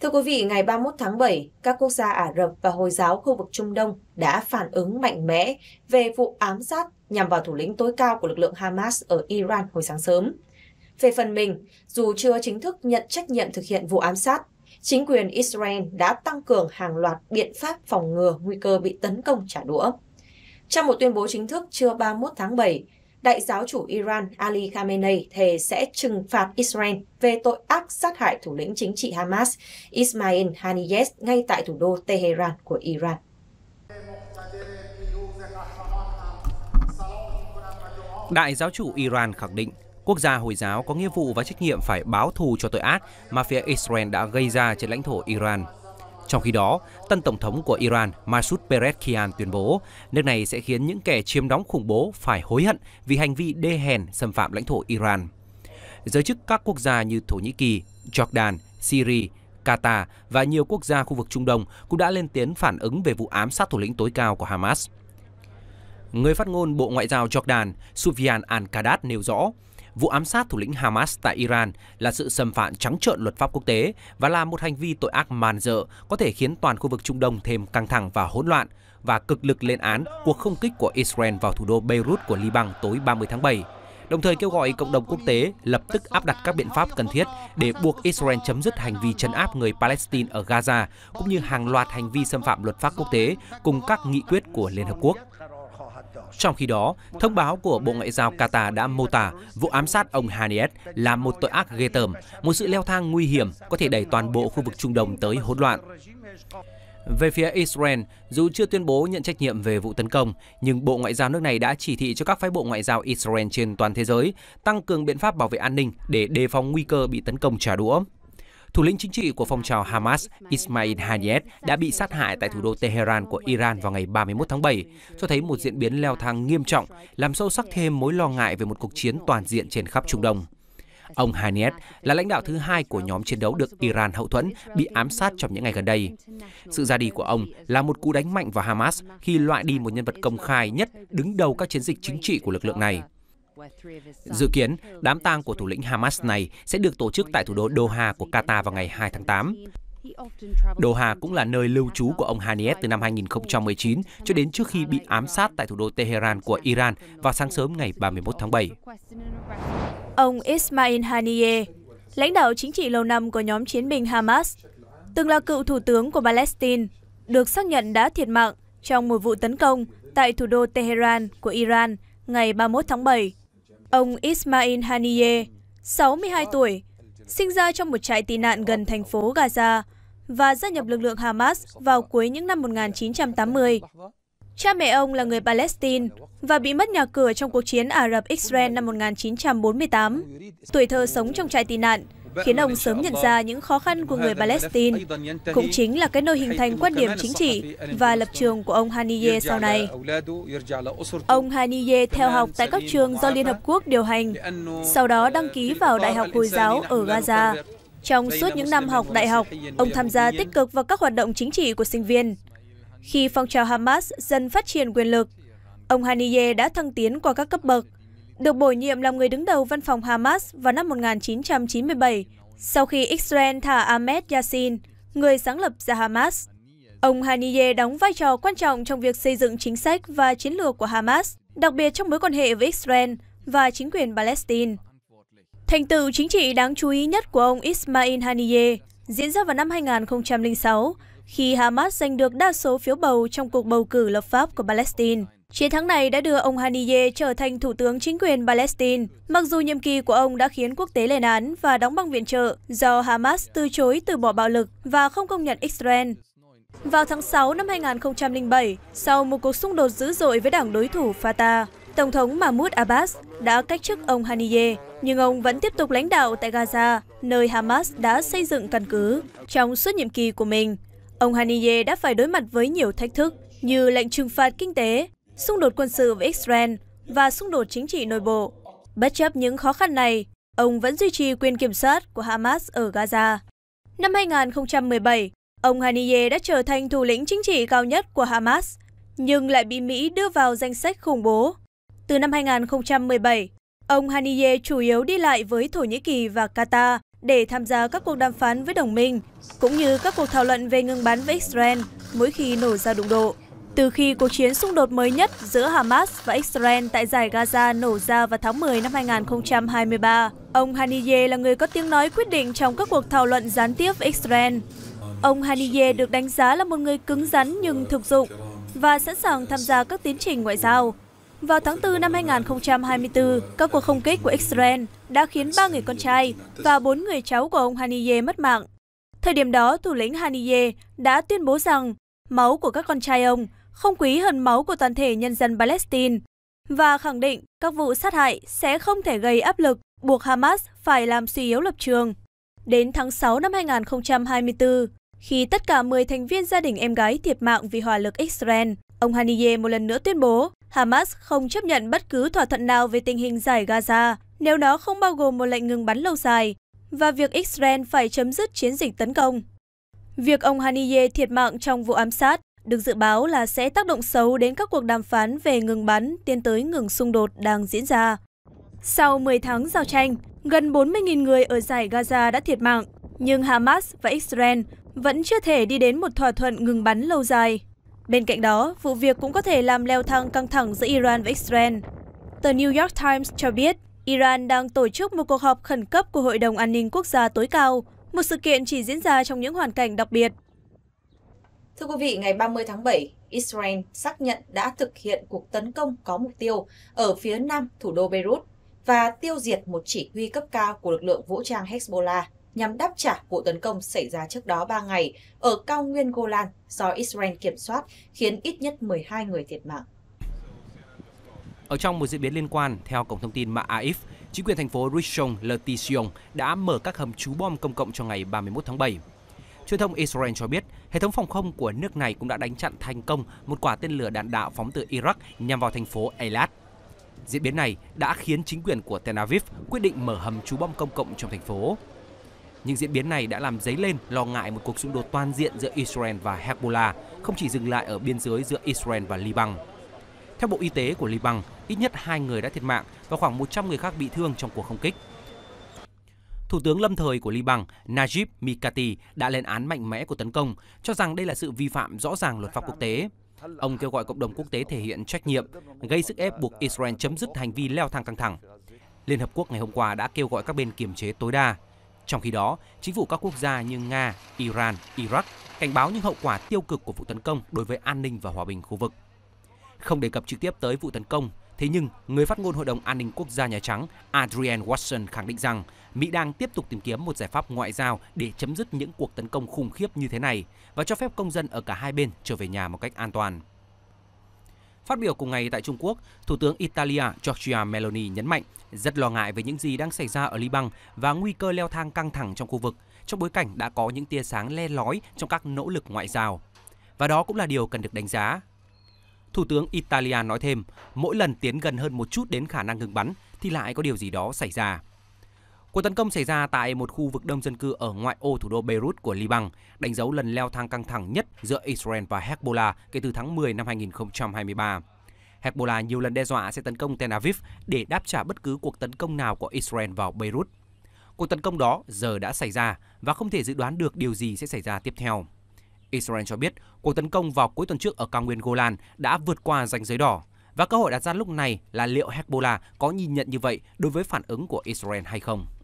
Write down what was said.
Thưa quý vị, ngày 31 tháng 7, các quốc gia Ả Rập và Hồi giáo khu vực Trung Đông đã phản ứng mạnh mẽ về vụ ám sát nhằm vào thủ lĩnh tối cao của lực lượng Hamas ở Iran hồi sáng sớm. Về phần mình, dù chưa chính thức nhận trách nhiệm thực hiện vụ ám sát, chính quyền Israel đã tăng cường hàng loạt biện pháp phòng ngừa nguy cơ bị tấn công trả đũa. Trong một tuyên bố chính thức trưa 31 tháng 7, Đại giáo chủ Iran Ali Khamenei thề sẽ trừng phạt Israel về tội ác sát hại thủ lĩnh chính trị Hamas Ismail Haniyeh ngay tại thủ đô Tehran của Iran. Đại giáo chủ Iran khẳng định quốc gia Hồi giáo có nghĩa vụ và trách nhiệm phải báo thù cho tội ác mà phía Israel đã gây ra trên lãnh thổ Iran. Trong khi đó, tân tổng thống của Iran Masoud Pezeshkian tuyên bố nước này sẽ khiến những kẻ chiếm đóng khủng bố phải hối hận vì hành vi đê hèn xâm phạm lãnh thổ Iran. Giới chức các quốc gia như Thổ Nhĩ Kỳ, Jordan, Syria, Qatar và nhiều quốc gia khu vực Trung Đông cũng đã lên tiếng phản ứng về vụ ám sát thủ lĩnh tối cao của Hamas. Người phát ngôn Bộ Ngoại giao Jordan Sufyan al-Qadat nêu rõ, Vụ ám sát thủ lĩnh Hamas tại Iran là sự xâm phạm trắng trợn luật pháp quốc tế và là một hành vi tội ác man dợ có thể khiến toàn khu vực Trung Đông thêm căng thẳng và hỗn loạn và cực lực lên án cuộc không kích của Israel vào thủ đô Beirut của Liban tối 30 tháng 7 đồng thời kêu gọi cộng đồng quốc tế lập tức áp đặt các biện pháp cần thiết để buộc Israel chấm dứt hành vi chấn áp người Palestine ở Gaza, cũng như hàng loạt hành vi xâm phạm luật pháp quốc tế cùng các nghị quyết của Liên Hợp Quốc. Trong khi đó, thông báo của Bộ Ngoại giao Qatar đã mô tả vụ ám sát ông Haniyeh là một tội ác ghê tởm, một sự leo thang nguy hiểm có thể đẩy toàn bộ khu vực Trung Đông tới hỗn loạn. Về phía Israel, dù chưa tuyên bố nhận trách nhiệm về vụ tấn công, nhưng Bộ Ngoại giao nước này đã chỉ thị cho các phái bộ ngoại giao Israel trên toàn thế giới tăng cường biện pháp bảo vệ an ninh để đề phòng nguy cơ bị tấn công trả đũa thủ lĩnh chính trị của phong trào Hamas Ismail Haniyeh đã bị sát hại tại thủ đô Tehran của Iran vào ngày 31 tháng 7, cho thấy một diễn biến leo thang nghiêm trọng, làm sâu sắc thêm mối lo ngại về một cuộc chiến toàn diện trên khắp Trung Đông. Ông Haniyeh là lãnh đạo thứ hai của nhóm chiến đấu được Iran hậu thuẫn bị ám sát trong những ngày gần đây. Sự ra đi của ông là một cú đánh mạnh vào Hamas khi loại đi một nhân vật công khai nhất đứng đầu các chiến dịch chính trị của lực lượng này. Dự kiến, đám tang của thủ lĩnh Hamas này sẽ được tổ chức tại thủ đô Doha của Qatar vào ngày 2 tháng 8. Doha cũng là nơi lưu trú của ông Haniyeh từ năm 2019 cho đến trước khi bị ám sát tại thủ đô Tehran của Iran vào sáng sớm ngày 31 tháng 7. Ông Ismail Haniyeh, lãnh đạo chính trị lâu năm của nhóm chiến binh Hamas, từng là cựu thủ tướng của Palestine, được xác nhận đã thiệt mạng trong một vụ tấn công tại thủ đô Tehran của Iran ngày 31 tháng 7 Ông Ismail Haniyeh, 62 tuổi, sinh ra trong một trại tị nạn gần thành phố Gaza và gia nhập lực lượng Hamas vào cuối những năm 1980. Cha mẹ ông là người Palestine và bị mất nhà cửa trong cuộc chiến Ả Rập-Israel năm 1948. Tuổi thơ sống trong trại tị nạn, khiến ông sớm nhận ra những khó khăn của người Palestine. Cũng chính là cái nơi hình thành quan điểm chính trị và lập trường của ông Haniyeh sau này. Ông Haniyeh theo học tại các trường do Liên Hợp Quốc điều hành, sau đó đăng ký vào Đại học Hồi giáo ở Gaza. Trong suốt những năm học đại học, ông tham gia tích cực vào các hoạt động chính trị của sinh viên. Khi phong trào Hamas dần phát triển quyền lực, ông Haniyeh đã thăng tiến qua các cấp bậc, được bổ nhiệm làm người đứng đầu văn phòng Hamas vào năm 1997 sau khi Israel thả Ahmed Yassin, người sáng lập ra Hamas. Ông Haniyeh đóng vai trò quan trọng trong việc xây dựng chính sách và chiến lược của Hamas, đặc biệt trong mối quan hệ với Israel và chính quyền Palestine. Thành tựu chính trị đáng chú ý nhất của ông Ismail Haniyeh diễn ra vào năm 2006 khi Hamas giành được đa số phiếu bầu trong cuộc bầu cử lập pháp của Palestine. Chiến thắng này đã đưa ông Haniyeh trở thành thủ tướng chính quyền Palestine, mặc dù nhiệm kỳ của ông đã khiến quốc tế lên án và đóng băng viện trợ do Hamas từ chối từ bỏ bạo lực và không công nhận Israel. Vào tháng 6 năm 2007, sau một cuộc xung đột dữ dội với đảng đối thủ Fatah, Tổng thống Mahmoud Abbas đã cách chức ông Haniyeh, nhưng ông vẫn tiếp tục lãnh đạo tại Gaza, nơi Hamas đã xây dựng căn cứ. Trong suốt nhiệm kỳ của mình, ông Haniyeh đã phải đối mặt với nhiều thách thức như lệnh trừng phạt kinh tế, xung đột quân sự với Israel và xung đột chính trị nội bộ. Bất chấp những khó khăn này, ông vẫn duy trì quyền kiểm soát của Hamas ở Gaza. Năm 2017, ông Haniyeh đã trở thành thủ lĩnh chính trị cao nhất của Hamas, nhưng lại bị Mỹ đưa vào danh sách khủng bố. Từ năm 2017, ông Haniyeh chủ yếu đi lại với Thổ Nhĩ Kỳ và Qatar để tham gia các cuộc đàm phán với đồng minh, cũng như các cuộc thảo luận về ngừng bắn với Israel mỗi khi nổ ra đụng độ. Từ khi cuộc chiến xung đột mới nhất giữa Hamas và Israel tại giải Gaza nổ ra vào tháng 10 năm 2023, ông Haniyeh là người có tiếng nói quyết định trong các cuộc thảo luận gián tiếp với Israel. Ông Haniyeh được đánh giá là một người cứng rắn nhưng thực dụng và sẵn sàng tham gia các tiến trình ngoại giao. Vào tháng 4 năm 2024, các cuộc không kích của Israel đã khiến ba người con trai và bốn người cháu của ông Haniyeh mất mạng. Thời điểm đó, thủ lĩnh Haniyeh đã tuyên bố rằng máu của các con trai ông không quý hận máu của toàn thể nhân dân Palestine và khẳng định các vụ sát hại sẽ không thể gây áp lực buộc Hamas phải làm suy yếu lập trường. Đến tháng 6 năm 2024, khi tất cả 10 thành viên gia đình em gái thiệt mạng vì hỏa lực Israel, ông Haniyeh một lần nữa tuyên bố Hamas không chấp nhận bất cứ thỏa thuận nào về tình hình giải Gaza nếu nó không bao gồm một lệnh ngừng bắn lâu dài và việc Israel phải chấm dứt chiến dịch tấn công. Việc ông Haniyeh thiệt mạng trong vụ ám sát được dự báo là sẽ tác động xấu đến các cuộc đàm phán về ngừng bắn tiến tới ngừng xung đột đang diễn ra. Sau 10 tháng giao tranh, gần 40.000 người ở giải Gaza đã thiệt mạng, nhưng Hamas và Israel vẫn chưa thể đi đến một thỏa thuận ngừng bắn lâu dài. Bên cạnh đó, vụ việc cũng có thể làm leo thang căng thẳng giữa Iran và Israel. Tờ New York Times cho biết, Iran đang tổ chức một cuộc họp khẩn cấp của Hội đồng An ninh Quốc gia tối cao, một sự kiện chỉ diễn ra trong những hoàn cảnh đặc biệt Thưa quý vị, ngày 30 tháng 7, Israel xác nhận đã thực hiện cuộc tấn công có mục tiêu ở phía nam thủ đô Beirut và tiêu diệt một chỉ huy cấp cao của lực lượng vũ trang Hezbollah nhằm đáp trả vụ tấn công xảy ra trước đó 3 ngày ở cao nguyên Golan do Israel kiểm soát khiến ít nhất 12 người thiệt mạng. Ở trong một diễn biến liên quan, theo cổng thông tin mạng AIF, chính quyền thành phố Rishon LeZion đã mở các hầm trú bom công cộng cho ngày 31 tháng 7. Truyền thông Israel cho biết, hệ thống phòng không của nước này cũng đã đánh chặn thành công một quả tên lửa đạn đạo phóng từ Iraq nhằm vào thành phố Eilat. Diễn biến này đã khiến chính quyền của Tel Aviv quyết định mở hầm trú bom công cộng trong thành phố. Những diễn biến này đã làm dấy lên lo ngại một cuộc xung đột toàn diện giữa Israel và Hezbollah, không chỉ dừng lại ở biên giới giữa Israel và Liban. Theo Bộ Y tế của Liban, ít nhất 2 người đã thiệt mạng và khoảng 100 người khác bị thương trong cuộc không kích. Thủ tướng lâm thời của Liban Najib Mikati đã lên án mạnh mẽ của tấn công, cho rằng đây là sự vi phạm rõ ràng luật pháp quốc tế. Ông kêu gọi cộng đồng quốc tế thể hiện trách nhiệm, gây sức ép buộc Israel chấm dứt hành vi leo thang căng thẳng. Liên Hợp Quốc ngày hôm qua đã kêu gọi các bên kiềm chế tối đa. Trong khi đó, chính phủ các quốc gia như Nga, Iran, Iraq cảnh báo những hậu quả tiêu cực của vụ tấn công đối với an ninh và hòa bình khu vực. Không đề cập trực tiếp tới vụ tấn công, Thế nhưng, người phát ngôn Hội đồng An ninh Quốc gia Nhà Trắng Adrian Watson khẳng định rằng Mỹ đang tiếp tục tìm kiếm một giải pháp ngoại giao để chấm dứt những cuộc tấn công khủng khiếp như thế này và cho phép công dân ở cả hai bên trở về nhà một cách an toàn. Phát biểu cùng ngày tại Trung Quốc, Thủ tướng Italia Giorgia Meloni nhấn mạnh rất lo ngại về những gì đang xảy ra ở Liban và nguy cơ leo thang căng thẳng trong khu vực, trong bối cảnh đã có những tia sáng le lói trong các nỗ lực ngoại giao. Và đó cũng là điều cần được đánh giá Thủ tướng Italia nói thêm, mỗi lần tiến gần hơn một chút đến khả năng ngừng bắn thì lại có điều gì đó xảy ra. Cuộc tấn công xảy ra tại một khu vực đông dân cư ở ngoại ô thủ đô Beirut của Liban, đánh dấu lần leo thang căng thẳng nhất giữa Israel và Hezbollah kể từ tháng 10 năm 2023. Hezbollah nhiều lần đe dọa sẽ tấn công Tel Aviv để đáp trả bất cứ cuộc tấn công nào của Israel vào Beirut. Cuộc tấn công đó giờ đã xảy ra và không thể dự đoán được điều gì sẽ xảy ra tiếp theo. Israel cho biết cuộc tấn công vào cuối tuần trước ở cao nguyên Golan đã vượt qua ranh giới đỏ. Và cơ hội đặt ra lúc này là liệu Hezbollah có nhìn nhận như vậy đối với phản ứng của Israel hay không?